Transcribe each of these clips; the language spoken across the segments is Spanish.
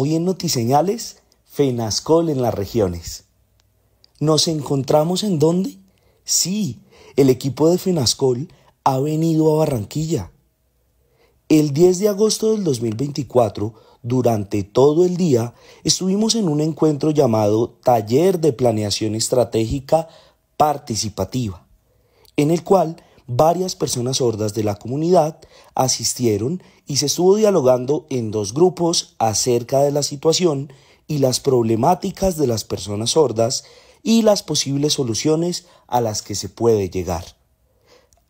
Hoy en Notiseñales, FENASCOL en las regiones. ¿Nos encontramos en dónde? Sí, el equipo de FENASCOL ha venido a Barranquilla. El 10 de agosto del 2024, durante todo el día, estuvimos en un encuentro llamado Taller de Planeación Estratégica Participativa, en el cual varias personas sordas de la comunidad asistieron y se estuvo dialogando en dos grupos acerca de la situación y las problemáticas de las personas sordas y las posibles soluciones a las que se puede llegar.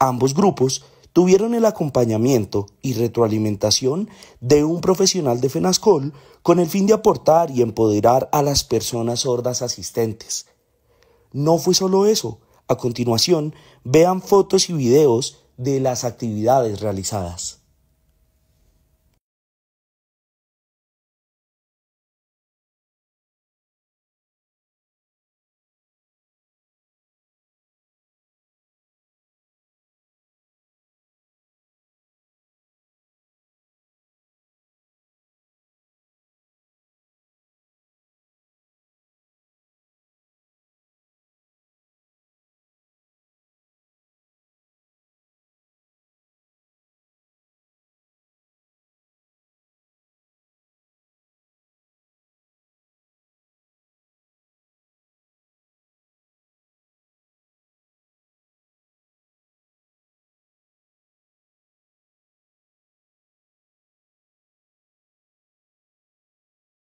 Ambos grupos tuvieron el acompañamiento y retroalimentación de un profesional de FENASCOL con el fin de aportar y empoderar a las personas sordas asistentes. No fue solo eso, a continuación, vean fotos y videos de las actividades realizadas.